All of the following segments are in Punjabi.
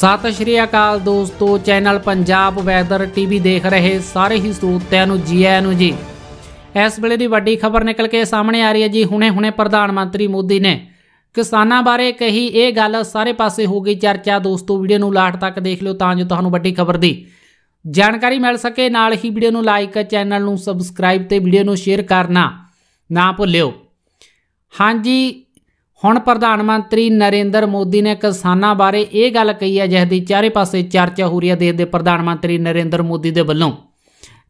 ਸਤਿ ਸ਼੍ਰੀ ਅਕਾਲ ਦੋਸਤੋ ਚੈਨਲ ਪੰਜਾਬ ਵੈਦਰ ਟੀਵੀ ਦੇਖ ਰਹੇ ਸਾਰੇ ਹੀ ਸੂਤਿਆਂ ਨੂੰ ਜੀ ਆਇਆਂ ਨੂੰ ਜੀ ਇਸ ਵੇਲੇ ਦੀ ਵੱਡੀ ਖਬਰ ਨਿਕਲ ਕੇ ਸਾਹਮਣੇ ਆ ਰਹੀ ਹੈ ਜੀ ਹੁਣੇ-ਹੁਣੇ ਪ੍ਰਧਾਨ ਮੰਤਰੀ ਮੋਦੀ ਨੇ ਕਿਸਾਨਾਂ ਬਾਰੇ ਕਹੀ ਇਹ ਗੱਲ ਸਾਰੇ ਪਾਸੇ ਹੋ ਗਈ ਚਰਚਾ ਦੋਸਤੋ ਵੀਡੀਓ ਨੂੰ ਲਾਸਟ ਤੱਕ ਦੇਖ ਲਿਓ ਤਾਂ ਜੋ ਤੁਹਾਨੂੰ ਵੱਡੀ ਖਬਰ ਦੀ ਜਾਣਕਾਰੀ ਮਿਲ ਸਕੇ ਨਾਲ ਹੀ ਵੀਡੀਓ ਨੂੰ ਲਾਈਕ ਚੈਨਲ ਨੂੰ ਸਬਸਕ੍ਰਾਈਬ ਤੇ ਵੀਡੀਓ ਨੂੰ ਸ਼ੇਅਰ ਕਰਨਾ ਨਾ ਭੁੱਲਿਓ ਹਾਂਜੀ ਹੁਣ ਪ੍ਰਧਾਨ ਮੰਤਰੀ ਨਰਿੰਦਰ ਮੋਦੀ ਨੇ ਕਿਸਾਨਾਂ ਬਾਰੇ ਇਹ ਗੱਲ ਕਹੀ ਹੈ ਜਿਹਦੀ ਚਾਰੇ ਪਾਸੇ ਚਰਚਾ ਹੋ ਰਹੀ ਹੈ ਦੇਸ਼ ਦੇ ਪ੍ਰਧਾਨ ਮੰਤਰੀ ਨਰਿੰਦਰ ਮੋਦੀ ਦੇ ਵੱਲੋਂ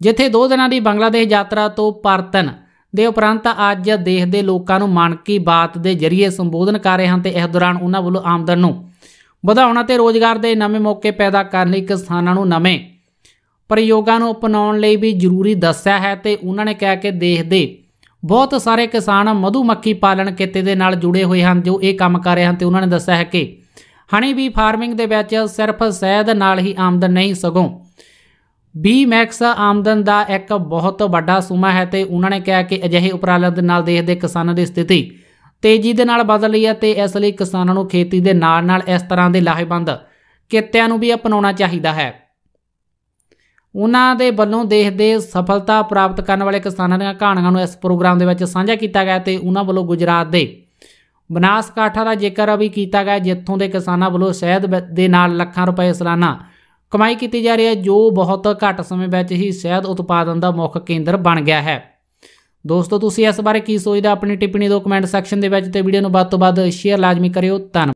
ਜਿੱਥੇ 2 ਦਿਨਾਂ ਦੀ ਬੰਗਲਾਦੇਸ਼ ਯਾਤਰਾ ਤੋਂ ਪਰਤਨ ਦੇ ਉਪਰੰਤ ਅੱਜ ਦੇਸ਼ ਦੇ ਲੋਕਾਂ ਨੂੰ ਮਨ ਕੀ ਬਾਤ ਦੇ ਜ਼ਰੀਏ ਸੰਬੋਧਨ ਕਰ ਰਹੇ ਹਨ ਤੇ ਇਸ ਦੌਰਾਨ ਉਹਨਾਂ ਵੱਲੋਂ ਆਮਦਨ ਨੂੰ ਵਧਾਉਣ ਅਤੇ ਰੋਜ਼ਗਾਰ ਦੇ ਨਵੇਂ ਮੌਕੇ ਪੈਦਾ ਕਰਨ ਲਈ ਕਿਸਾਨਾਂ ਨੂੰ ਨਵੇਂ ਪ੍ਰਯੋਗਾਂ ਨੂੰ ਅਪਣਾਉਣ ਲਈ ਵੀ ਜ਼ਰੂਰੀ ਦੱਸਿਆ ਹੈ ਤੇ ਉਹਨਾਂ ਨੇ ਕਿਹਾ ਕਿ ਦੇਸ਼ ਦੇ ਬਹੁਤ ਸਾਰੇ ਕਿਸਾਨ ਮਧੂਮੱਖੀ ਪਾਲਣ ਕਿਤੇ ਦੇ ਨਾਲ ਜੁੜੇ ਹੋਏ ਹਨ ਜੋ ਇਹ ਕੰਮ ਕਰ ਰਹੇ ਹਨ ਤੇ ਉਹਨਾਂ ਨੇ ਦੱਸਿਆ ਹੈ ਕਿ ਹਣੀ ਵੀ ਫਾਰਮਿੰਗ ਦੇ ਵਿੱਚ ਸਿਰਫ ਸ਼ਹਿਦ ਨਾਲ ਹੀ ਆਮਦਨ ਨਹੀਂ ਸਗੋਂ ਬੀ ਮੈਕਸ ਆਮਦਨ ਦਾ ਇੱਕ ਬਹੁਤ ਵੱਡਾ ਸੂਮਾ ਹੈ ਤੇ ਉਹਨਾਂ ਨੇ ਕਿਹਾ ਕਿ ਅਜਿਹੇ ਉਪਰਾਲੇ ਦੇ ਨਾਲ ਦੇਖਦੇ ਦੇ ਕਿਸਾਨਾਂ ਦੀ ਸਥਿਤੀ ਤੇਜ਼ੀ ਦੇ ਨਾਲ ਬਦਲ ਰਹੀ ਹੈ ਤੇ ਇਸ ਲਈ ਕਿਸਾਨਾਂ ਨੂੰ ਖੇਤੀ ਦੇ ਨਾਲ ਨਾਲ ਇਸ ਤਰ੍ਹਾਂ ਦੇ ਲਾਹੇਵੰਦ ਕਿੱਤਿਆਂ ਨੂੰ ਵੀ ਅਪਣਾਉਣਾ ਚਾਹੀਦਾ ਹੈ ਉਹਨਾਂ ਦੇ ਵੱਲੋਂ ਦੇਖਦੇ ਸਫਲਤਾ ਪ੍ਰਾਪਤ ਕਰਨ ਵਾਲੇ ਕਿਸਾਨਾਂ ਦੀਆਂ ਕਹਾਣੀਆਂ ਨੂੰ ਇਸ ਪ੍ਰੋਗਰਾਮ ਦੇ ਵਿੱਚ ਸਾਂਝਾ ਕੀਤਾ ਗਿਆ ਤੇ ਉਹਨਾਂ ਵੱਲੋਂ ਗੁਜਰਾਤ ਦੇ ਬਨਾਸਕਾਠਾ ਦਾ ਜ਼ਿਕਰ ਵੀ ਕੀਤਾ ਗਿਆ ਜਿੱਥੋਂ ਦੇ ਕਿਸਾਨਾਂ ਵੱਲੋਂ ਸ਼ਹਿਦ ਦੇ ਨਾਲ ਲੱਖਾਂ ਰੁਪਏ ਸਾਲਾਨਾ ਕਮਾਈ ਕੀਤੀ ਜਾ ਰਹੀ ਹੈ ਜੋ ਬਹੁਤ ਘੱਟ ਸਮੇਂ ਵਿੱਚ ਹੀ ਸ਼ਹਿਦ ਉਤਪਾਦਨ ਦਾ ਮੁੱਖ ਕੇਂਦਰ ਬਣ ਗਿਆ ਹੈ ਦੋਸਤੋ ਤੁਸੀਂ ਇਸ ਬਾਰੇ ਕੀ ਸੋਚਦੇ ਆਪਣੀ ਟਿੱਪਣੀ ਦਿਓ ਕਮੈਂਟ ਸੈਕਸ਼ਨ ਦੇ ਵਿੱਚ ਤੇ ਵੀਡੀਓ ਨੂੰ ਵੱਧ ਤੋਂ ਵੱਧ ਸ਼ੇਅਰ ਲਾਜ਼ਮੀ ਕਰਿਓ ਧੰਨਵਾਦ